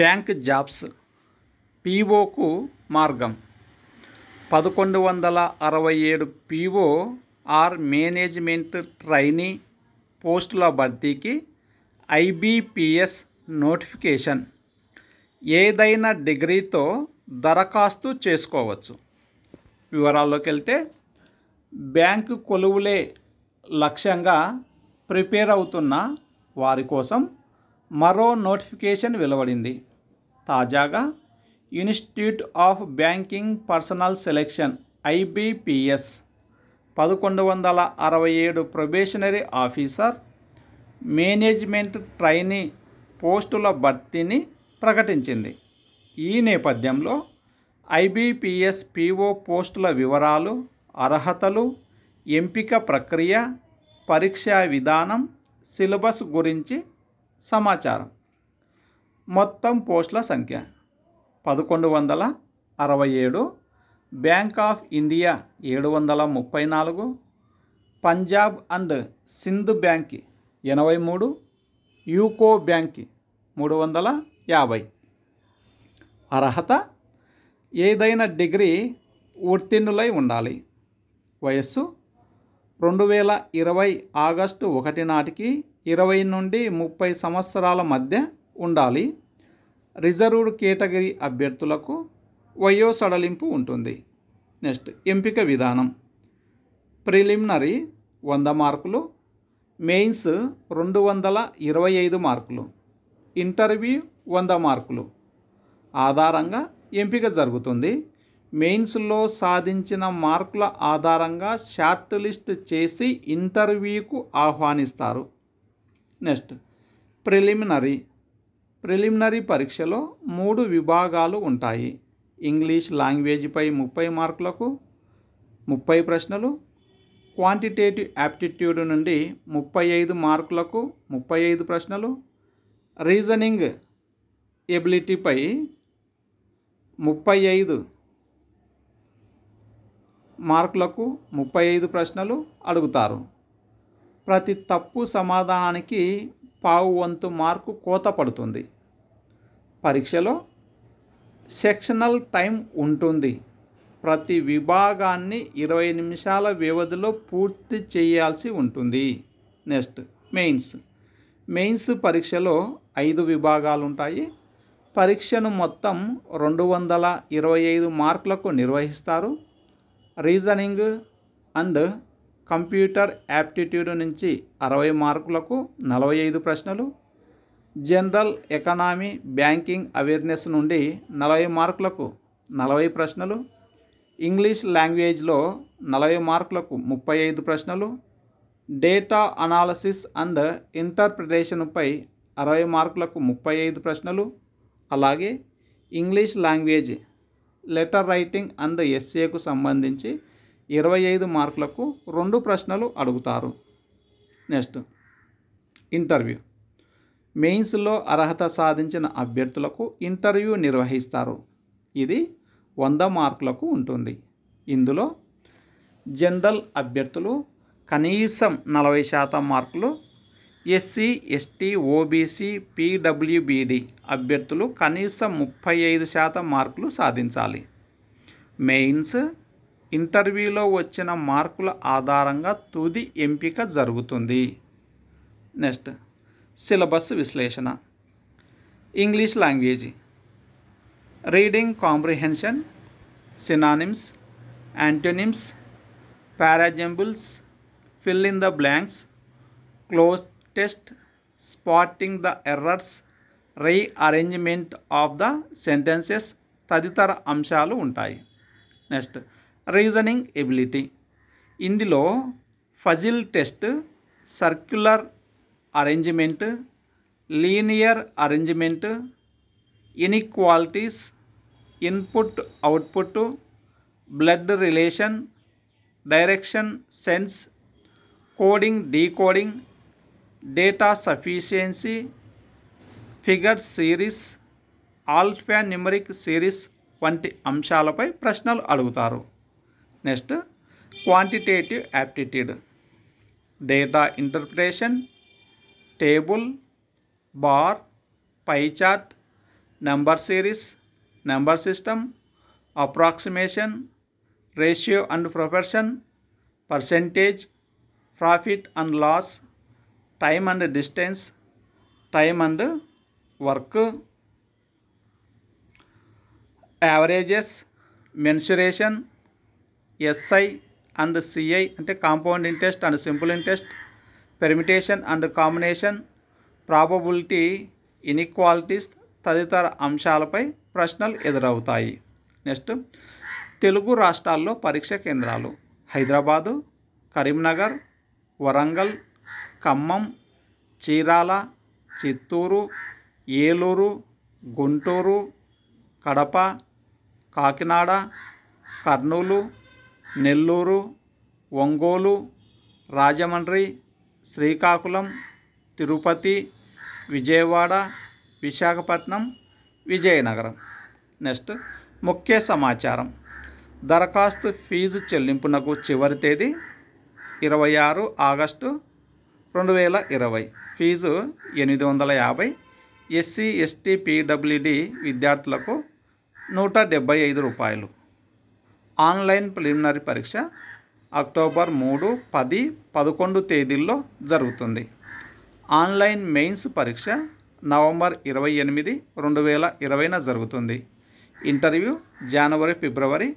Bank jobs పీఓకు మార్గం పదకొండు వందల అరవై ఏడు పీఓ ఆర్ మేనేజ్మెంట్ ట్రైనీ పోస్టుల భర్తీకి ఐబీపీఎస్ నోటిఫికేషన్ ఏదైనా డిగ్రీతో దరఖాస్తు చేసుకోవచ్చు వివరాల్లోకి వెళ్తే బ్యాంకు కొలువులే లక్ష్యంగా ప్రిపేర్ అవుతున్న వారి కోసం మరో నోటిఫికేషన్ వెలువడింది తాజాగా institute of banking personnel selection IBPS పదకొండు వందల అరవై ఏడు ప్రొబేషనరీ ఆఫీసర్ మేనేజ్మెంట్ ట్రైనీ పోస్టుల భర్తీని ప్రకటించింది ఈ నేపథ్యంలో ఐబిపిఎస్ పిఓ పోస్టుల వివరాలు అర్హతలు ఎంపిక ప్రక్రియ పరీక్షా విధానం సిలబస్ గురించి సమాచారం మొత్తం పోస్టుల సంఖ్య పదకొండు వందల అరవై ఏడు బ్యాంక్ ఆఫ్ ఇండియా ఏడు వందల ముప్పై నాలుగు పంజాబ్ అండ్ సింధ్ బ్యాంక్కి ఎనభై మూడు యూకో బ్యాంక్ మూడు వందల యాభై అర్హత ఏదైనా డిగ్రీ ఉత్తీర్ణులై ఉండాలి వయస్సు రెండు వేల ఇరవై ఆగస్టు ఒకటి నాటికి ఇరవై నుండి ముప్పై సంవత్సరాల మధ్య ఉండాలి రిజర్వ్డ్ కేటగిరీ అభ్యర్థులకు వయో సడలింపు ఉంటుంది నెక్స్ట్ ఎంపిక విధానం ప్రిలిమినరీ వంద మార్కులు మెయిన్స్ రెండు వందల ఇరవై ఐదు మార్కులు ఇంటర్వ్యూ వంద మార్కులు ఆధారంగా ఎంపిక జరుగుతుంది మెయిన్స్లో సాధించిన మార్కుల ఆధారంగా షార్ట్ లిస్ట్ చేసి ఇంటర్వ్యూకు ఆహ్వానిస్తారు నెక్స్ట్ ప్రిలిమినరీ ప్రిలిమినరీ పరీక్షలో మూడు విభాగాలు ఉంటాయి ఇంగ్లీష్ లాంగ్వేజ్పై ముప్పై మార్కులకు ముప్పై ప్రశ్నలు క్వాంటిటేటివ్ యాప్టిట్యూడ్ నుండి ముప్పై ఐదు మార్కులకు ముప్పై ఐదు ప్రశ్నలు రీజనింగ్ ఎబిలిటీపై ముప్పై ఐదు మార్కులకు ముప్పై ఐదు ప్రశ్నలు అడుగుతారు ప్రతి తప్పు సమాధానానికి పావు వంతు మార్కు కోత పడుతుంది పరీక్షలో సెక్షనల్ టైం ఉంటుంది ప్రతి విభాగాన్ని ఇరవై నిమిషాల వ్యవధిలో పూర్తి చేయాల్సి ఉంటుంది నెక్స్ట్ మెయిన్స్ మెయిన్స్ పరీక్షలో ఐదు విభాగాలు ఉంటాయి పరీక్షను మొత్తం రెండు వందల ఇరవై ఐదు మార్కులకు నిర్వహిస్తారు రీజనింగ్ అండ్ కంప్యూటర్ యాప్టిట్యూడ్ నుంచి అరవై మార్కులకు నలభై ఐదు ప్రశ్నలు జనరల్ ఎకనామీ బ్యాంకింగ్ అవేర్నెస్ నుండి నలభై మార్కులకు నలభై ప్రశ్నలు ఇంగ్లీష్ లాంగ్వేజ్లో నలభై మార్కులకు ముప్పై ఐదు ప్రశ్నలు డేటా అనాలసిస్ అండ్ ఇంటర్ప్రిటేషన్పై అరవై మార్కులకు ముప్పై ఐదు ప్రశ్నలు అలాగే English language letter writing and ఎస్ఏకు సంబంధించి ఇరవై ఐదు మార్కులకు రెండు ప్రశ్నలు అడుగుతారు నెక్స్ట్ ఇంటర్వ్యూ మెయిన్స్లో అర్హత సాధించిన అభ్యర్థులకు ఇంటర్వ్యూ నిర్వహిస్తారు ఇది వంద మార్కులకు ఉంటుంది ఇందులో జనరల్ అభ్యర్థులు కనీసం నలభై శాతం మార్కులు ఎస్సీ ఎస్టీ ఓబీసీ పీడబ్ల్యూబీడి అభ్యర్థులు కనీసం ముప్పై ఐదు శాతం మార్కులు సాధించాలి మెయిన్స్ ఇంటర్వ్యూలో వచ్చిన మార్కుల ఆధారంగా తుది ఎంపిక జరుగుతుంది నెక్స్ట్ సిలబస్ విశ్లేషణ English language reading comprehension synonyms antonyms parajumbles fill in the blanks cloze test spotting the errors arrangement of the sentences తదితర అంశాలు ఉంటాయి నెక్స్ట్ రీజనింగ్ ఎబిలిటీ ఇందులో puzzle test circular arrangement linear arrangement inequalities input output blood relation direction sense coding decoding data sufficiency figure series alphanumeric series వంటి అంశాలపై ప్రశ్నలు అడుగుతారు next quantitative aptitude data interpretation table bar pie chart number series number system approximation ratio and proportion percentage profit and loss time and distance time and work averages mensuration SI and CI అంటే compound interest and simple interest permutation and combination probability inequalities తదితర అంశాలపై ప్రశ్నలు ఎదురవుతాయి next Telugu రాష్ట్రాల్లో పరీక్ష కేంద్రాలు Hyderabad Karimnagar Warangal Khammam Chirala Chittoor Eluru Guntur Kadapa Kakinada Kurnool Nellore Ongole Rajahmundry Srikakulam Tirupati Vijayawada Visakhapatnam Vizianagaram next ముఖ్య సమాచారం దరఖాస్తు ఫీజు చెల్లింపునకు చివరి తేదీ ఇరవై ఆరు ఆగస్టు రెండు వేల ఇరవై ఫీజు ఎనిమిది వందల యాభై ఎస్సీ ఎస్టీ పీడబ్ల్యూడి విద్యార్థులకు నూట డెబ్బై ఐదు రూపాయలు ఆన్లైన్ ప్రిలిమినరీ పరీక్ష అక్టోబర్ మూడు పది పదకొండు తేదీల్లో జరుగుతుంది ఆన్లైన్ మెయిన్స్ పరీక్ష నవంబర్ ఇరవై ఎనిమిది రెండు వేల ఇరవైన జరుగుతుంది ఇంటర్వ్యూ జనవరి ఫిబ్రవరి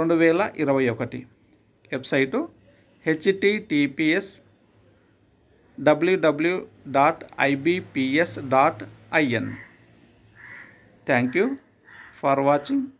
రెండు వేల ఇరవై ఒకటి website HTTPS www.ibps.in. Thank you for watching.